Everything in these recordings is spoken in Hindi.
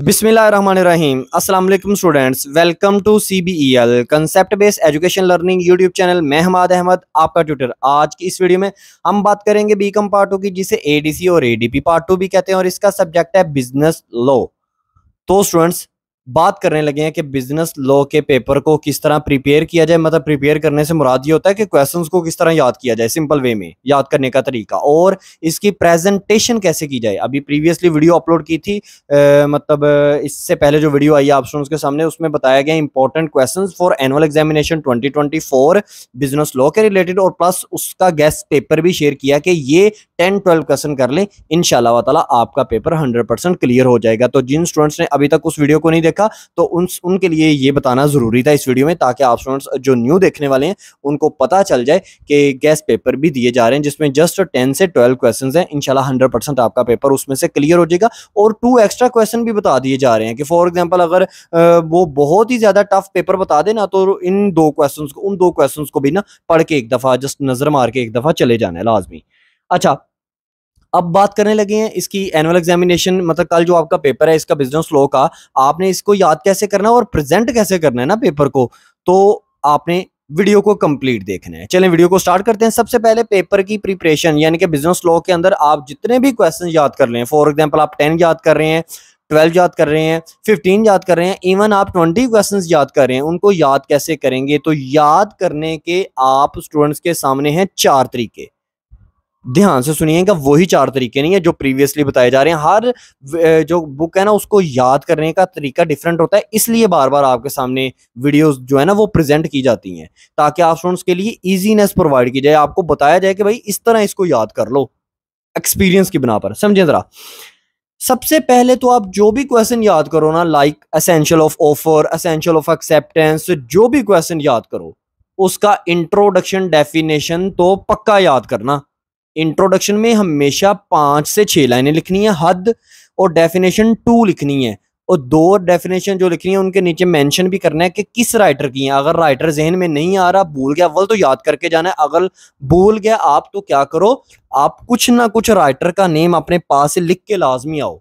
बिसमीम असलम students welcome to C B E L concept based education learning YouTube channel मैं हमाद अहमद आपका ट्यूटर आज की इस वीडियो में हम बात करेंगे बी कॉम पार्ट टू की जिसे ए डी सी और A D P part two भी कहते हैं और इसका सब्जेक्ट है बिजनेस लॉ तो स्टूडेंट्स बात करने लगे हैं कि बिजनेस लॉ के पेपर को किस तरह प्रिपेयर किया जाए मतलब प्रिपेयर करने से मुराद ये होता है कि क्वेश्चंस को किस तरह याद किया जाए सिंपल वे में याद करने का तरीका और इसकी प्रेजेंटेशन कैसे की जाए अभी प्रीवियसली वीडियो अपलोड की थी आ, मतलब इससे पहले जो वीडियो आई है आप के सामने उसमें बताया गया important question for annual examination twenty business law के रिलेटेड और प्लस उसका गेस्ट पेपर भी शेयर किया कि ये टेन ट्वेल्व क्वेश्चन कर लें इन आपका पेपर हंड्रेड क्लियर हो जाएगा तो जिन स्टूडेंट्स ने अभी तक उस वीडियो को नहीं देखा तो उन उनके लिए ये बताना ज़रूरी था इस वीडियो में ताकि आप स्टूडेंट्स जो न्यू देखने वाले हैं उनको पता चल जाए कि गैस पेपर भी दिए जा रहे हैं जिसमें जस्ट टेन से ट्वेल्व क्वेश्चन है इनशाला हंड्रेड आपका पेपर उसमें से क्लियर हो जाएगा और टू एक्स्ट्रा क्वेश्चन भी बता दिए जा रहे हैं कि फॉर एग्जाम्पल अगर वो बहुत ही ज़्यादा टफ पेपर बता देना तो इन दो क्वेश्चन को उन दो क्वेश्चन को भी ना पढ़ के एक दफ़ा जस्ट नज़र मार के एक दफ़ा चले जाना है लाजमी अच्छा अब बात करने लगे हैं इसकी एनुअल एग्जामिनेशन मतलब कल जो आपका पेपर है इसका बिजनेस लॉ का आपने इसको याद कैसे करना है और प्रेजेंट कैसे करना है ना पेपर को तो आपने वीडियो को कंप्लीट देखना है चलें वीडियो को स्टार्ट करते हैं सबसे पहले पेपर की प्रिपरेशन यानी कि बिजनेस लॉ के अंदर आप जितने भी क्वेश्चन याद कर लें फॉर एग्जाम्पल आप टेन याद कर रहे हैं ट्वेल्व याद कर रहे हैं फिफ्टीन याद कर रहे हैं इवन आप ट्वेंटी क्वेश्चन याद कर रहे हैं उनको याद कैसे करेंगे तो याद करने के आप स्टूडेंट्स के सामने हैं चार तरीके ध्यान से सुनिएगा वही चार तरीके नहीं है जो प्रीवियसली बताए जा रहे हैं हर जो बुक है ना उसको याद करने का तरीका डिफरेंट होता है इसलिए बार बार आपके सामने वीडियोस जो है ना वो प्रेजेंट की जाती हैं ताकि आप स्टूडेंट्स के लिए इजीनेस प्रोवाइड की जाए आपको बताया जाए कि भाई इस तरह इसको याद कर लो एक्सपीरियंस की बिना पर समझें जरा सबसे पहले तो आप जो भी क्वेश्चन याद करो ना like essential of offer essential of acceptance जो भी क्वेश्चन याद करो उसका इंट्रोडक्शन डेफिनेशन तो पक्का याद करना इंट्रोडक्शन में हमेशा पांच से छह लाइनें लिखनी है हद और डेफिनेशन टू लिखनी है और दो डेफिनेशन जो लिखनी है उनके नीचे मेंशन भी करना है कि किस राइटर की है अगर राइटर जहन में नहीं आ रहा भूल गया अव्वल तो याद करके जाना है अगर भूल गया आप तो क्या करो आप कुछ ना कुछ राइटर का नेम अपने पास से लिख के लाजमी आओ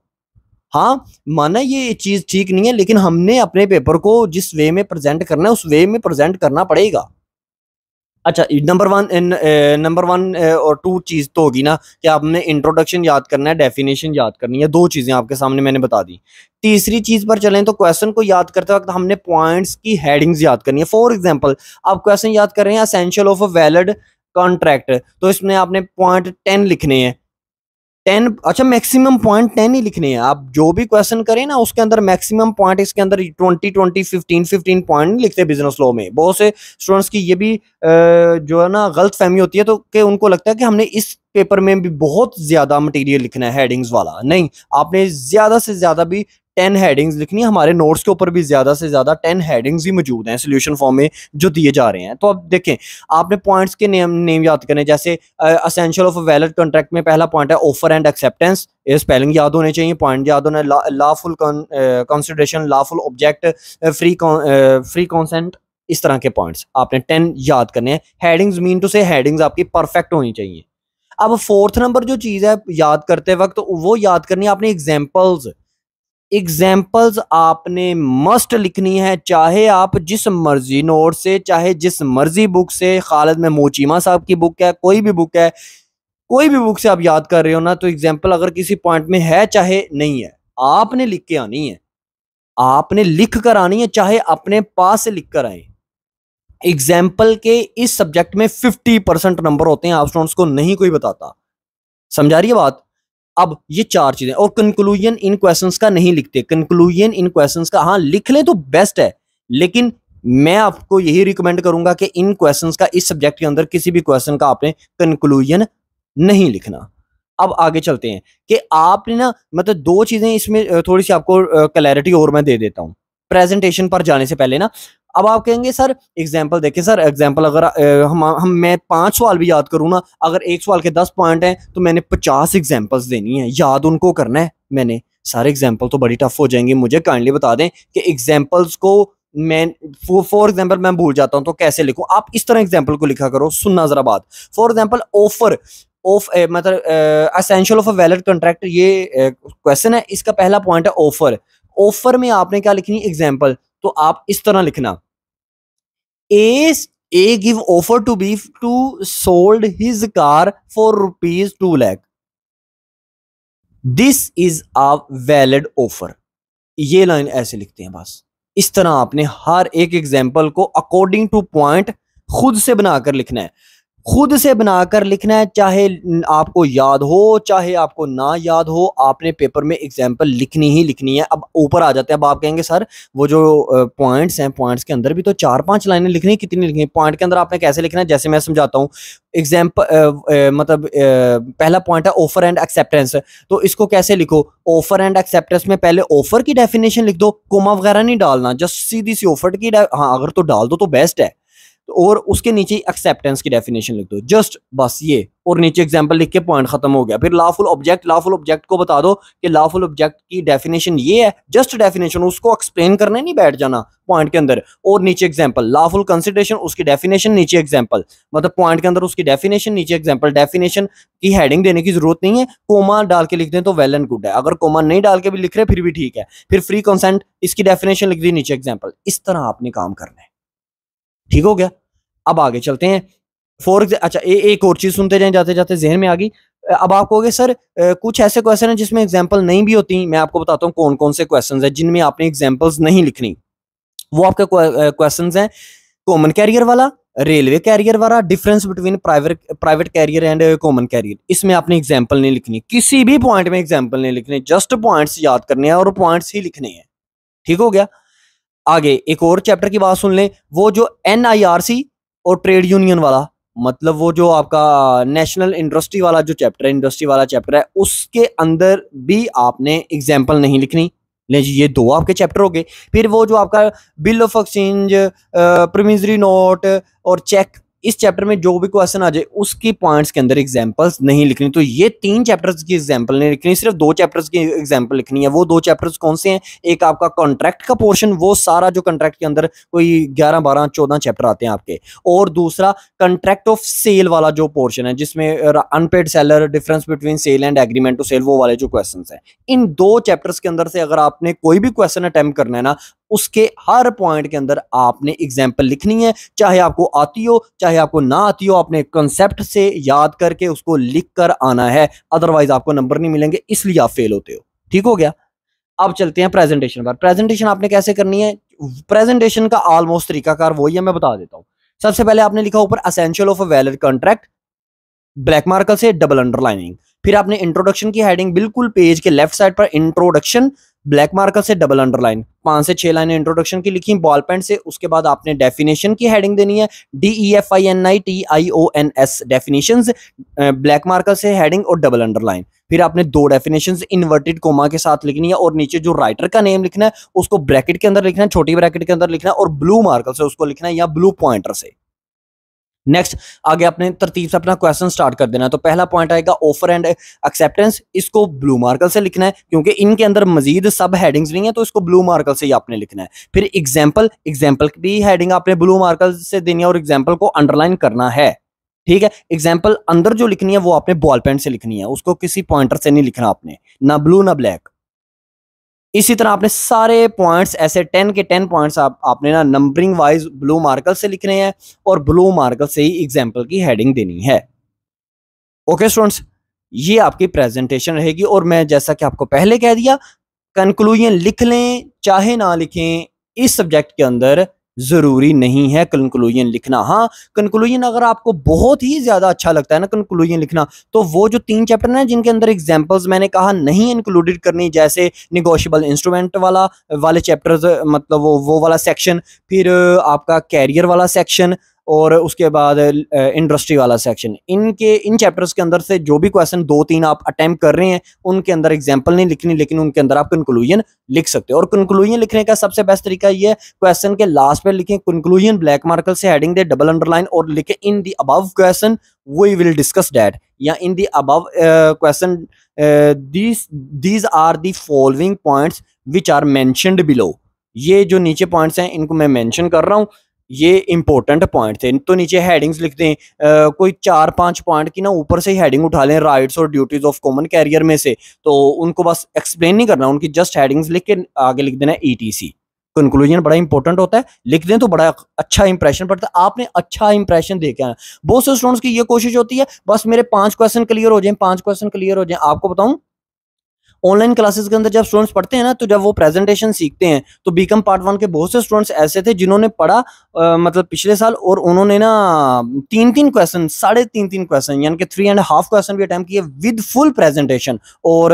हाँ माना ये चीज़ ठीक नहीं है लेकिन हमने अपने पेपर को जिस वे में प्रेजेंट करना है उस वे में प्रेजेंट करना पड़ेगा अच्छा नंबर वन नंबर वन और टू चीज़ तो होगी ना कि आपने इंट्रोडक्शन याद करना है डेफिनेशन याद करनी है दो चीज़ें आपके सामने मैंने बता दी तीसरी चीज़ पर चलें तो क्वेश्चन को याद करते वक्त हमने पॉइंट्स की हेडिंग्स याद करनी है फॉर एग्जांपल आप क्वेश्चन याद कर रहे हैं essential of a valid contract तो इसमें आपने पॉइंट टेन लिखने हैं टेन अच्छा मैक्सिमम पॉइंट टेन ही लिखने हैं आप जो भी क्वेश्चन करें ना उसके अंदर मैक्सिमम पॉइंट इसके अंदर twenty twenty fifteen fifteen point लिखते बिजनेस लॉ में बहुत से स्टूडेंट्स की ये भी जो है ना गलत फहमी होती है तो कि उनको लगता है कि हमने इस पेपर में भी बहुत ज्यादा मटेरियल लिखना है हेडिंग्स वाला नहीं आपने ज्यादा से ज्यादा भी टेन हेडिंग्स लिखनी है हमारे नोट्स के ऊपर भी ज़्यादा से ज़्यादा टेन हेडिंग्स ही मौजूद हैं सोल्यूशन फॉर्म में जो दिए जा रहे हैं तो अब देखें आपने पॉइंट्स के नेम नेम याद करने जैसे असेंशियल ऑफ वैलिड कॉन्ट्रैक्ट में पहला पॉइंट है ऑफर एंड एक्सेप्टेंस ये स्पेलिंग याद होने चाहिए पॉइंट याद होना lawful consideration lawful object free free consent इस तरह के पॉइंट्स आपने टेन याद करने हैंडिंग्स मीन टू से हेडिंग्स आपकी परफेक्ट होनी चाहिए अब फोर्थ नंबर जो चीज़ है याद करते वक्त वो याद करनी है आपने एग्जाम्पल्स एग्जाम्पल्स आपने मस्ट लिखनी है चाहे आप जिस मर्जी नोट से चाहे जिस मर्जी बुक से खालद में मोचीमा साहब की बुक है कोई भी बुक है कोई भी बुक से आप याद कर रहे हो ना तो एग्जाम्पल अगर किसी पॉइंट में है चाहे नहीं है आपने लिख के आनी है आपने लिख कर आनी है चाहे अपने पास से लिख कर आए एग्जाम्पल के इस सब्जेक्ट में फिफ्टी परसेंट नंबर होते हैं आप स्टूडेंट्स को नहीं कोई बताता समझा रही है बात अब ये चार चीजें और कंक्लूजन इन क्वेश्चंस का नहीं लिखते कंक्लूजन इन क्वेश्चंस का हाँ लिख लें तो बेस्ट है लेकिन मैं आपको यही रिकमेंड करूंगा कि इन क्वेश्चंस का इस सब्जेक्ट के अंदर किसी भी क्वेश्चन का आपने कंक्लूजन नहीं लिखना अब आगे चलते हैं कि आपने ना मतलब दो चीजें इसमें थोड़ी सी आपको क्लैरिटी और मैं दे देता हूं प्रेजेंटेशन पर जाने से पहले ना अब आप कहेंगे सर एग्जाम्पल देखिए सर एग्जाम्पल अगर हम हम मैं पांच सवाल भी याद करूँ ना अगर एक सवाल के दस पॉइंट हैं तो मैंने पचास एग्जाम्पल्स देनी है याद उनको करना है मैंने सारे एग्जाम्पल तो बड़ी टफ हो जाएंगे मुझे काइंडली बता दें कि एग्जाम्पल्स को मैं फॉर एग्जाम्पल मैं भूल जाता हूँ तो कैसे लिखूँ आप इस तरह एग्जाम्पल को लिखा करो सुनना जरा बात फॉर एग्जाम्पल ऑफर ऑफ मतलब essential of a valid contract ये क्वेश्चन uh, है इसका पहला पॉइंट है ऑफर ऑफर में आपने क्या लिखनी एग्जाम्पल तो आप इस तरह लिखना A A give offer to B to sold his car for rupees two lakh this is a valid offer ये लाइन ऐसे लिखते हैं बस इस तरह आपने हर एक एग्जाम्पल को अकॉर्डिंग टू पॉइंट खुद से बनाकर लिखना है खुद से बनाकर लिखना है चाहे आपको याद हो चाहे आपको ना याद हो आपने पेपर में एग्जाम्पल लिखनी ही लिखनी है अब ऊपर आ जाते हैं अब आप कहेंगे सर वो जो पॉइंट्स हैं पॉइंट्स के अंदर भी तो चार पांच लाइनें लिखनी कितनी लिखनी पॉइंट के अंदर आपने कैसे लिखना है जैसे मैं समझाता हूँ एग्जाम्पल मतलब आ, पहला पॉइंट है ऑफर एंड एक्सेप्टेंस तो इसको कैसे लिखो ऑफर एंड एक्सेप्टेंस में पहले ऑफर की डेफिनेशन लिख दो कोमा वगैरह नहीं डालना जस्ट सीधी सी ऑफर की हाँ अगर तो डाल दो तो बेस्ट है तो और उसके नीचे एक्सेप्टेंस की डेफिनेशन लिख दो जस्ट बस ये और नीचे एग्जाम्पल लिख के पॉइंट खत्म हो गया फिर लाफुल ऑब्जेक्ट लाफुल ऑब्जेक्ट को बता दो कि लाफुल ऑब्जेक्ट की डेफिनेशन ये है जस्ट डेफिनेशन उसको एक्सप्लेन करने नहीं बैठ जाना पॉइंट के अंदर और नीचे एग्जाम्पल लाफुल कंसिडरेशन उसकी डेफिनेशन नीचे एग्जाम्पल मतलब पॉइंट के अंदर उसकी डेफिनेशन नीचे एग्जाम्पल डेफिनेशन की हेडिंग देने की जरूरत नहीं है कोमा डाल के लिख दें तो वेल एंड गुड है अगर कोमा नहीं डाल के भी लिख रहे फिर भी ठीक है फिर फ्री कंसेंट इसकी डेफिनेशन लिख दी नीचे एग्जाम्पल इस तरह आपने काम करना है ठीक हो गया अब आगे चलते हैं फॉर अच्छा ए, एक और चीज़ सुनते जाएं जाते जाते जहन में आ गई अब आप कहोगे सर कुछ ऐसे क्वेश्चन हैं जिसमें एग्जाम्पल नहीं भी होती मैं आपको बताता हूँ कौन कौन से क्वेश्चन हैं जिनमें आपने एग्जाम्पल्स नहीं लिखनी वो आपके क्वेश्चन हैं कॉमन कैरियर वाला रेलवे कैरियर वाला difference between private private carrier and common carrier इसमें आपने एग्जाम्पल नहीं लिखनी किसी भी पॉइंट में एग्जाम्पल नहीं लिखने जस्ट पॉइंट्स याद करने हैं और पॉइंट्स ही लिखने हैं ठीक हो गया आगे एक और चैप्टर की बात सुन लें वो जो एन आई आर सी और ट्रेड यूनियन वाला मतलब वो जो आपका नेशनल इंडस्ट्री वाला जो चैप्टर है इंडस्ट्री वाला चैप्टर है उसके अंदर भी आपने एग्जाम्पल नहीं लिखनी ले जी ये दो आपके चैप्टर हो गए फिर वो जो आपका bill of exchange promissory note और चेक इस चैप्टर में जो भी क्वेश्चन आ जाए उसकी पॉइंट्स के अंदर एग्जांपल्स नहीं लिखनी तो ये तीन चैप्टर्स की एग्जांपल नहीं लिखनी सिर्फ दो चैप्टर्स की एग्जांपल लिखनी है वो दो चैप्टर्स कौन से हैं एक आपका कॉन्ट्रैक्ट का पोर्शन वो सारा जो कॉन्ट्रैक्ट के अंदर कोई ग्यारह बारह चौदह चैप्टर आते हैं आपके और दूसरा कॉन्ट्रैक्ट ऑफ सेल वाला जो पोर्शन है जिसमें unpaid seller difference between sale and agreement to sale वो वाले जो क्वेश्चन है इन दो चैप्टर्स के अंदर से अगर आपने कोई भी क्वेश्चन अटैम्प्ट करना है ना उसके हर पॉइंट के अंदर आपने एग्जाम्पल लिखनी है चाहे आपको आती हो चाहे आपको ना आती हो आपने कंसेप्ट से याद करके उसको लिख कर आना है अदरवाइज आपको नंबर नहीं मिलेंगे इसलिए आप फेल होते हो ठीक हो गया अब चलते हैं प्रेजेंटेशन पर प्रेजेंटेशन आपने कैसे करनी है प्रेजेंटेशन का ऑलमोस्ट तरीकाकार वही है मैं बता देता हूं सबसे पहले आपने लिखा ऊपर essential of a valid contract black marker से डबल अंडरलाइनिंग फिर आपने इंट्रोडक्शन की हेडिंग बिल्कुल पेज के लेफ्ट साइड पर इंट्रोडक्शन ब्लैक मार्कर से डबल अंडरलाइन पांच से छह लाइनें इंट्रोडक्शन की लिखी बॉल पेंट से उसके बाद आपने डेफिनेशन की हेडिंग देनी है D E F I N I T I O N S definition black marker से हेडिंग और डबल अंडरलाइन फिर आपने दो डेफिनेशन इन्वर्टेड कोमा के साथ लिखनी है और नीचे जो राइटर का नेम लिखना है उसको ब्रैकेट के अंदर लिखना है छोटी ब्रैकेट के अंदर लिखना है और ब्लू मार्कर से उसको लिखना है या ब्लू पॉइंटर से नेक्स्ट आगे अपने तरतीब से अपना क्वेश्चन स्टार्ट कर देना तो पहला पॉइंट आएगा ऑफर एंड एक्सेप्टेंस इसको ब्लू मार्कल से लिखना है क्योंकि इनके अंदर मजीद सब हेडिंग्स नहीं है तो इसको ब्लू मार्कल से ही आपने लिखना है फिर एग्जाम्पल एग्जाम्पल की हेडिंग आपने ब्लू मार्कल से देनी है और एग्जाम्पल को अंडरलाइन करना है ठीक है एग्जाम्पल अंदर जो लिखनी है वो आपने बॉल पेन से लिखनी है उसको किसी पॉइंटर से नहीं लिखना आपने ना ब्लू ना ब्लैक इसी तरह आपने सारे पॉइंट्स ऐसे टेन के टेन पॉइंट्स आप आपने ना नंबरिंग वाइज ब्लू मार्कल से लिखने हैं और ब्लू मार्कल से ही एग्जाम्पल की हेडिंग देनी है ओके स्टूडेंट्स ये आपकी प्रेजेंटेशन रहेगी और मैं जैसा कि आपको पहले कह दिया कंक्लूजन लिख लें चाहे ना लिखें इस सब्जेक्ट के अंदर ज़रूरी नहीं है कंक्लूजन लिखना हाँ कंक्लूजन अगर आपको बहुत ही ज़्यादा अच्छा लगता है ना कंक्लूजन लिखना तो वो जो तीन चैप्टर हैं जिनके अंदर एग्जाम्पल्स मैंने कहा नहीं इंक्लूडेड करनी जैसे निगोशियबल इंस्ट्रूमेंट वाला वाले चैप्टर्स मतलब वो वो वाला सेक्शन फिर आपका कैरियर वाला सेक्शन और उसके बाद इंडस्ट्री वाला सेक्शन इनके इन चैप्टर्स के अंदर से जो भी क्वेश्चन दो तीन आप अटैम्प्ट कर रहे हैं उनके अंदर एग्जाम्पल नहीं लिखनी लेकिन उनके अंदर आप कंक्लूजन लिख सकते हो और कंक्लूजन लिखने का सबसे बेस्ट तरीका ये है क्वेश्चन के लास्ट पे लिखें कंक्लूजन ब्लैक मार्कल से हेडिंग दे डबल अंडरलाइन और लिखे in the above question we will discuss that या in the above question these are the following points which are mentioned below ये जो नीचे पॉइंट्स हैं इनको मैं मेंशन कर रहा हूँ ये इंपॉर्टेंट पॉइंट थे तो नीचे हेडिंग्स लिख दें कोई चार पांच पॉइंट की ना ऊपर से हेडिंग उठा लें राइट्स और ड्यूटीज ऑफ कॉमन कैरियर में से तो उनको बस एक्सप्लेन नहीं करना उनकी जस्ट हेडिंग्स लिख के आगे लिख देना ईटीसी e कंक्लूजन बड़ा इंपॉर्टेंट होता है लिख दें तो बड़ा अच्छा इंप्रेशन पड़ता है आपने अच्छा इंप्रेशन दे के आना बहुत से स्टूडेंट्स की ये कोशिश होती है बस मेरे पांच क्वेश्चन क्लियर हो जाए पांच क्वेश्चन क्लियर हो जाए आपको बताऊं ऑनलाइन क्लासेस के अंदर जब स्टूडेंट्स पढ़ते हैं ना तो जब वो प्रेजेंटेशन सीखते हैं तो बीकम पार्ट वन के बहुत से स्टूडेंट्स ऐसे थे जिन्होंने पढ़ा आ, मतलब पिछले साल और उन्होंने ना तीन तीन क्वेश्चन साढ़े तीन तीन क्वेश्चन यानी कि थ्री एंड हाफ क्वेश्चन भी अटैम्प किए विद फुल प्रेजेंटेशन और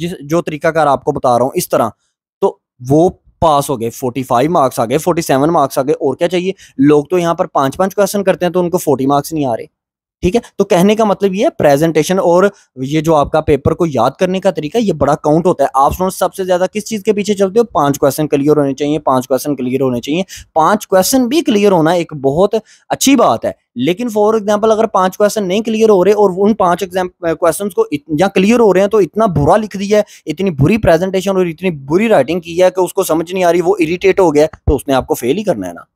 जिस जो तरीकाकार आपको बता रहा हूँ इस तरह तो वो पास हो गए 45 मार्क्स आ गए 47 मार्क्स आ गए और क्या चाहिए लोग तो यहाँ पर पांच पांच क्वेश्चन करते हैं तो उनको 40 मार्क्स नहीं आ रहे ठीक है तो कहने का मतलब ये प्रेजेंटेशन और ये जो आपका पेपर को याद करने का तरीका ये बड़ा काउंट होता है आप स्टूडेंट सबसे ज्यादा किस चीज के पीछे चलते हो पांच क्वेश्चन क्लियर होने चाहिए पांच क्वेश्चन क्लियर होने चाहिए पांच क्वेश्चन भी क्लियर होना एक बहुत अच्छी बात है लेकिन फॉर एग्जाम्पल अगर पांच क्वेश्चन नहीं क्लियर हो रहे और उन पांच एग्जाम क्वेश्चन को या क्लियर हो रहे हैं तो इतना बुरा लिख दिया है इतनी बुरी प्रेजेंटेशन और इतनी बुरी राइटिंग की है कि उसको समझ नहीं आ रही वो इरिटेट हो गया तो उसने आपको फेल ही करना है ना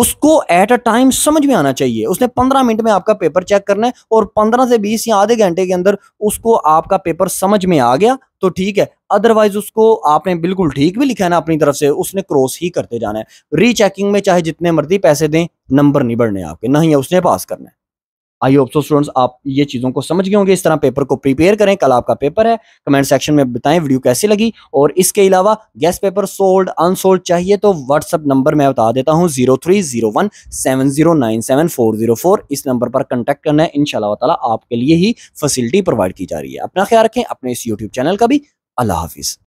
उसको एट अ टाइम समझ में आना चाहिए उसने पंद्रह मिनट में आपका पेपर चेक करना है और पंद्रह से बीस या आधे घंटे के अंदर उसको आपका पेपर समझ में आ गया तो ठीक है अदरवाइज उसको आपने बिल्कुल ठीक भी लिखा है ना अपनी तरफ से उसने क्रॉस ही करते जाना है रीचेकिंग में चाहे जितने मर्जी पैसे दें नंबर नहीं बढ़ने आपके ना ही उसने पास करना है आई होप सो स्टूडेंट्स आप ये चीज़ों को समझ गए होंगे इस तरह पेपर को प्रिपेयर करें कल आपका पेपर है कमेंट सेक्शन में बताएं वीडियो कैसी लगी और इसके अलावा गैस पेपर सोल्ड अनसोल्ड चाहिए तो व्हाट्सअप नंबर मैं बता देता हूँ zero three zero one seven zero nine seven four zero four इस नंबर पर कंटेक्ट करना है इन ताला आपके लिए ही फैसिलिटी प्रोवाइड की जा रही है अपना ख्याल रखें अपने इस यूट्यूब चैनल का भी अल्लाह हाफिज़